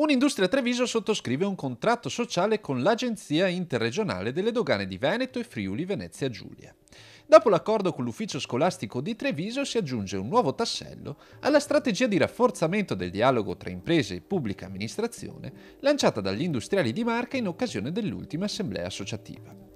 Un'industria Treviso sottoscrive un contratto sociale con l'Agenzia Interregionale delle Dogane di Veneto e Friuli Venezia Giulia. Dopo l'accordo con l'ufficio scolastico di Treviso si aggiunge un nuovo tassello alla strategia di rafforzamento del dialogo tra imprese e pubblica amministrazione lanciata dagli industriali di Marca in occasione dell'ultima assemblea associativa.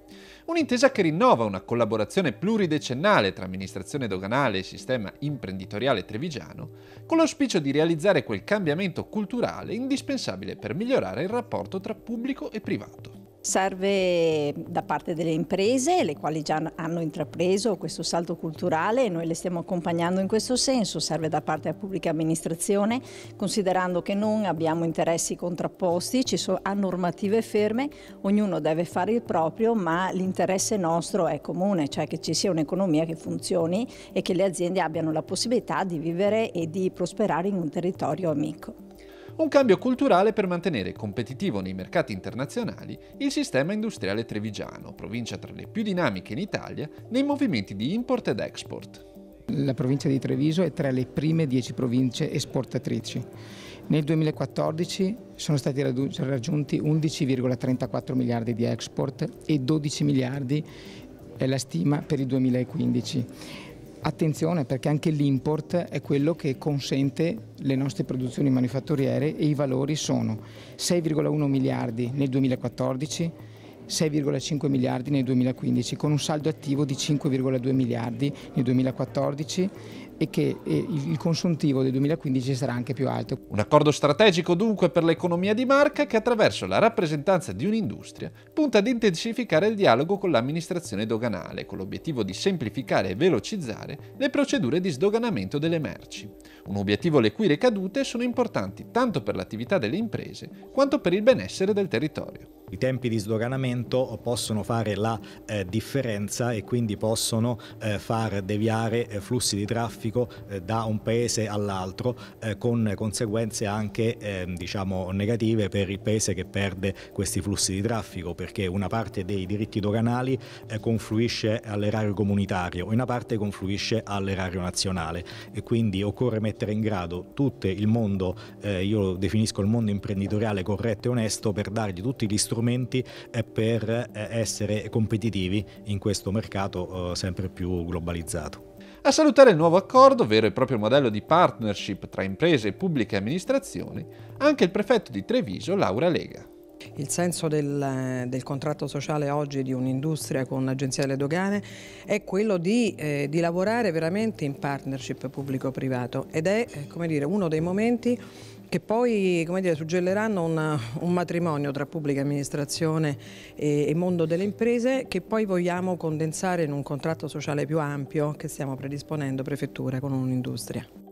Un'intesa che rinnova una collaborazione pluridecennale tra amministrazione doganale e sistema imprenditoriale trevigiano, con l'auspicio di realizzare quel cambiamento culturale indispensabile per migliorare il rapporto tra pubblico e privato. Serve da parte delle imprese, le quali già hanno intrapreso questo salto culturale e noi le stiamo accompagnando in questo senso, serve da parte della pubblica amministrazione, considerando che non abbiamo interessi contrapposti, ci sono normative ferme, ognuno deve fare il proprio, ma l'interesse nostro è comune, cioè che ci sia un'economia che funzioni e che le aziende abbiano la possibilità di vivere e di prosperare in un territorio amico un cambio culturale per mantenere competitivo nei mercati internazionali il sistema industriale trevigiano, provincia tra le più dinamiche in Italia nei movimenti di import ed export. La provincia di Treviso è tra le prime 10 province esportatrici. Nel 2014 sono stati raggiunti 11,34 miliardi di export e 12 miliardi è la stima per il 2015. Attenzione perché anche l'import è quello che consente le nostre produzioni manifatturiere e i valori sono 6,1 miliardi nel 2014, 6,5 miliardi nel 2015 con un saldo attivo di 5,2 miliardi nel 2014 e che eh, il consuntivo del 2015 sarà anche più alto. Un accordo strategico dunque per l'economia di marca che attraverso la rappresentanza di un'industria punta ad intensificare il dialogo con l'amministrazione doganale con l'obiettivo di semplificare e velocizzare le procedure di sdoganamento delle merci. Un obiettivo le cui ricadute sono importanti tanto per l'attività delle imprese quanto per il benessere del territorio. I tempi di sdoganamento possono fare la eh, differenza e quindi possono eh, far deviare eh, flussi di traffico eh, da un paese all'altro eh, con conseguenze anche ehm, diciamo, negative per il paese che perde questi flussi di traffico perché una parte dei diritti doganali eh, confluisce all'erario comunitario e una parte confluisce all'erario nazionale e quindi occorre mettere in grado tutto il mondo, io lo definisco il mondo imprenditoriale corretto e onesto per dargli tutti gli strumenti strumenti eh, per eh, essere competitivi in questo mercato eh, sempre più globalizzato. A salutare il nuovo accordo, vero e proprio modello di partnership tra imprese e pubbliche amministrazioni, anche il prefetto di Treviso, Laura Lega. Il senso del, del, contratto sociale oggi di un'industria con l'Agenzia delle Dogane è quello di, eh, di lavorare veramente in partnership pubblico-privato ed è dire, uno dei momenti che poi dire, suggelleranno una, un matrimonio tra pubblica amministrazione e, e, mondo delle imprese che poi vogliamo condensare in un contratto sociale più ampio che stiamo predisponendo prefettura con un'industria.